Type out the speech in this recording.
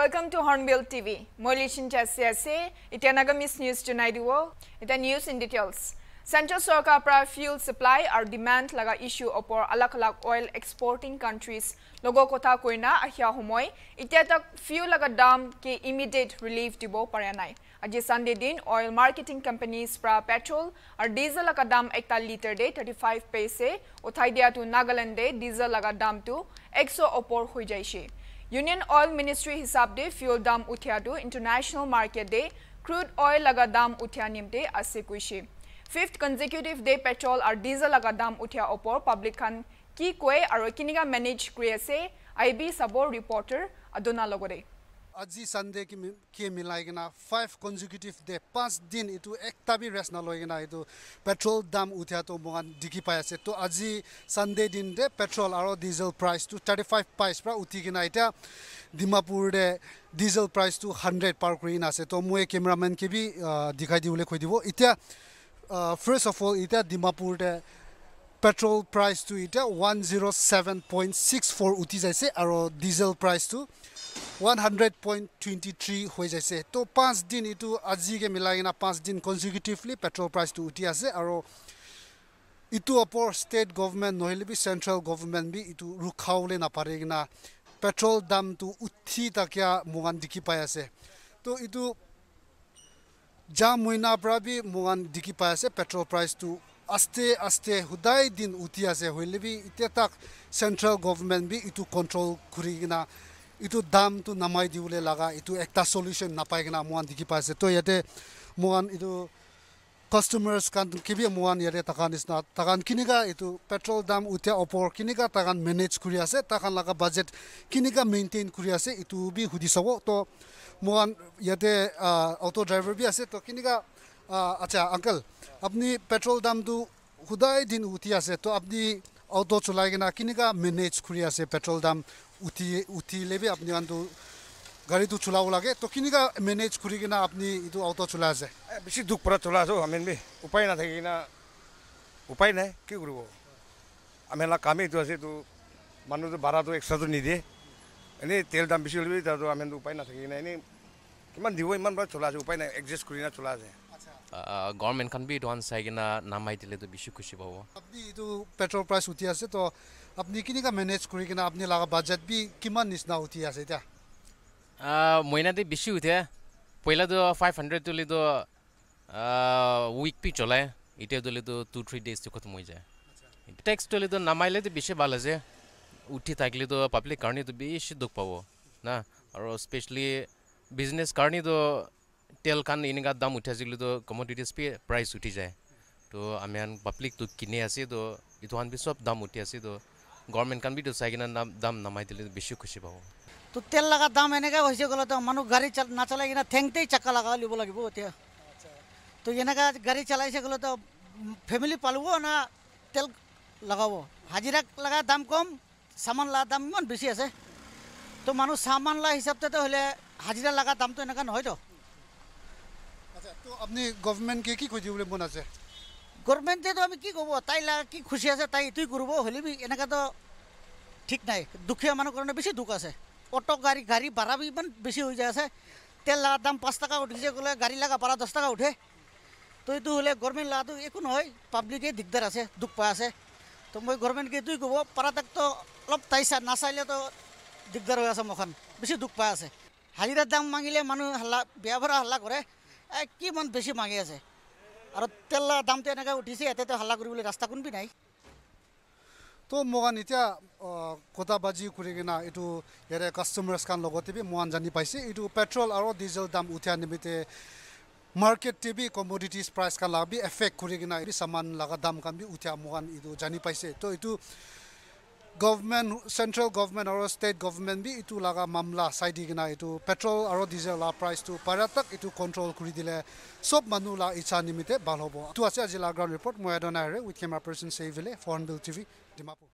Welcome to Hornbill TV. Moilishin chassi ase. Itya nagamis news tonight wo. Itya news in details. Central Sarkar pra fuel supply or demand laga issue opor alak alak oil exporting countries logo kotha koina ahya humoy. Itya tak fuel laga dam ke immediate relief dibo paryanai. Aji Sunday din oil marketing companies pra petrol or diesel laga dam ekta liter de 35 paise uthai dia tu Nagaland de diesel laga dam tu 100 opor hoi jaishe. Union Oil Ministry hisab de fuel dam uthiadu international market de crude oil laga dam uthianim de asikuishi. Fifth consecutive day petrol or diesel laga dam uthia opor public khan ki koe aro kiniga manage kriya se IB sabor reporter aduna logore. আজি Sunday কি মিলাই কিনা five কনজিউকেটিভ day পাঁচ দিন এইটো একটা B rest নলৈ কিনা এইটো পেট্ৰল দাম উঠাটো মই দেখি পাই আছে তো আজি চানডে দিন দে পেট্ৰল আৰু ডিজেল প্ৰাইচটো থাৰ্টি ফাইভ প্ৰাইচ পৰা উঠি কিনা এতিয়া ডিমাপুৰৰে ডিজেল প্ৰাইচটো হাণ্ড্ৰেড পাৰ কৰি কিনা আছে তো মই কেমেৰামেন কে বি দেখাই দিবলৈ কৈ দিব এতিয়া ফাৰ্ষ্ট অফ অল এতিয়া ডিমাপুৰতে পেট্ৰল প্ৰাইচটো এতিয়া one zero' seven point six four উঠি যাইছে আৰু ডিজেল প্ৰাইচটো 100.23 হৈ যাইছে তো পাঁচ দিন এইটো আজিকে মিলাই কিনা পাঁচ দিন কনজিকিউটিভলি পেট্ৰল প্ৰাইচটো উঠি আছে আৰু ইটো অপৰ ষ্টেট গভৰ্ণমেণ্ট নহ'লে বি চেণ্ট্ৰেল গভৰ্ণমেণ্ট বি ইটো ৰখাবলৈ নাপাৰে কিনা পেট্ৰল দামটো উঠি তাকীয়া মোগান দেখি পাই আছে তো ইটো যা মহিনাৰ পৰা বি মোগান দেখি পাই আছে পেট্ৰল প্ৰাইচটো আস্তে আস্তে সদায় দিন উঠি আছে হ'লে বি এতিয়া তাক চেণ্ট্ৰেল গভৰ্ণমেণ্ট বি ইটো কণ্ট্ৰল কৰি কিনা ইটো দামটো নামাই দিবলৈ লগা এইটো এটা চলিউশ্যন নাপায় কিনা মোহান দেখি পাইছে তো ইয়াতে মোহান এইটো কাষ্টমাৰ্ছ কাৰণ কিবি মোহান ইয়াতে তাকান নিচিনা তাকান কেনেকুৱা এইটো পেট্ৰল দাম উঠা ওপৰ কেনেকুৱা তাকান মেনেজ কৰি আছে তাকান লগা বাজেট কেনেকুৱা মেইনটেইন কৰি আছে এইটো বি সুধি চাব তো মোহান ইয়াতে অ'টো ড্ৰাইভাৰ বি আছে তো কেনেকুৱা আচ্ছা আংকল আপুনি পেট্ৰল দামটো সদায় দিন উঠি আছে তো আপুনি অ'টো চলাই কিনা কেনেকুৱা মেনেজ কৰি আছে পেট্ৰল দাম উঠি উঠি লেবি আপনি কিন্তু গাড়ীটো চলাব লাগে তো কেনেকুৱা মেনেজ কৰি কিনে আপুনি এইটো অ'টো চলাই আছে বেছি দুখ পৰা চলাই আছোঁ আমি বি উপায় নাথাকি কিনা উপায় নাই কি কৰিব আমি এলাক কামেই এইটো আছে এইটো মানুহটো ভাড়াটো এক্সট্ৰাটো নিদিয়ে এনেই তেল দাম বেছি হ'লে তাতো আমি উপায় নাথাকি কিনে এনেই কিমান দিব ইমান পৰা চলাই আছে উপায় নাই এডজাষ্ট কৰি কিনে চলাই আছে গভৰ্ণমেণ্ট খান বি ধান চাই কিনে নামাই দিলে বেছি খুচি পাব আপুনি এইটো পেট্ৰল প্ৰাইচ উঠি আছে তো আপুনি কেনেকুৱা মেনেজ কৰি কিনে আপুনি লগা বাজেট বি কিমান নিচিনা উঠি আছে এতিয়া মইনাতে বেছি উঠে পহিলাতো ফাইভ হাণ্ড্ৰেড তুলিতো উইক পি চলায় এতিয়া তুলিতো টু থ্ৰী ডেজ টো মই যায় টেক্স তুলিতো নামাইলেতো বেছি ভাল আছে উঠি থাকিলেতো পাব্লিক কাৰণেতো বেছি দুখ পাব না আৰু স্পেচিয়েলি বিজনেছ কাৰণেতো তেল কাৰণ এনেকুৱা দাম উঠি আছিলোঁ তো কমডিটিছ প্ৰাইচ উঠি যায় তো আমি পাব্লিকটো কিনি আছে তো এইটো কাৰণ চব দাম উঠি আছে তো গভৰ্ণমেণ্ট কাৰণ বিতো চাই কিনে দাম নামাই দিলে বেছি খুচি পাব তো তেল লগা দাম এনেকৈ হৈছে গ'লে তো মানুহ গাড়ী নাচলাই কিনে ঠেংতেই চাকা লগা ল'ব লাগিব এতিয়া তো এনেকা গাড়ী চলাইছে গ'লে তো ফেমিলি পালোব না তেল লগাব হাজিৰা লগা দাম কম চামান লগা দাম ইমান বেছি আছে তো মানুহ চামান লোৱা হিচাপতে হ'লে হাজিৰা লগা দামটো এনেকুৱা নহয়তো আপনি গভর্নমেন্ট কে কি খুঁজি বলে মন আছে গভর্নমেন্টে তো আমি কি কব তাই লাগে কি খুশি আছে তাই এটাই করব হলে বি এনেকা তো ঠিক নাই দুখীয়া মানুষ কারণে বেশি দুখ আছে অটো গাড়ি গাড়ি ভাড়া বি ইমান বেশি হয়ে যায় আছে তেল লাগার দাম পাঁচ টাকা উঠিছে গেলে গাড়ি লাগা ভাড়া দশ টাকা উঠে তো এইটো হলে গভর্নমেন্ট লাগাতো একো নহয় পাব্লিকে দিগদার আছে দুখ পাই আছে তো মই গভর্নমেন্টকে এইটাই কব পাৰা তাক তো অলপ তাই চা না চাইলে তো দিগদার হয়ে আছে মখান বেশি দুখ পাই আছে হাজিরার দাম মাঙিলে মানুষ হাল্লা বিয়া ভরা হাল্লা করে কি মন বেছি মাগি আছে আৰু তেল দামটো এনেকৈ উঠিছে ইয়াতেতো হাল্লা কৰিবলৈ ৰাস্তা কোনবি নাই তো মোকান এতিয়া কটা বাজি কৰি কিনা এইটো ইয়াৰে কাষ্টমাৰ্ছ খান লগতে বি মোহান জানি পাইছে এইটো পেট্ৰল আৰু ডিজেল দাম উঠা নিমিত্তে মাৰ্কেটে বি কমডিটিজ প্ৰাইচ কাৰণ লগা এফেক্ট কৰি কিনা চামান লগা দাম খান বি উঠা মোকান এইটো জানি পাইছে তো এইটো গভমেণ্ট চেণ্ট্ৰেল গভমেণ্ট আৰু ষ্টেট গভমেণ্ট বি এইটো লগা মামলা চাই দি কিনে এইটো পেট্ৰল আৰু ডিজেলৰ প্ৰাইচটো পাৰাতক এইটো কণ্ট্ৰল কৰি দিলে চব মানুহ লা ইচ্ছা নিমিত্তে ভাল হ'ব এইটো আছে আজি লাগ্ৰাউণ্ড ৰিপৰ্ট মই এডনাইৰে উইথ কেমেৰা পাৰ্চন ছেভিলে ফৰেন বিল টিভি ডিমাপুৰ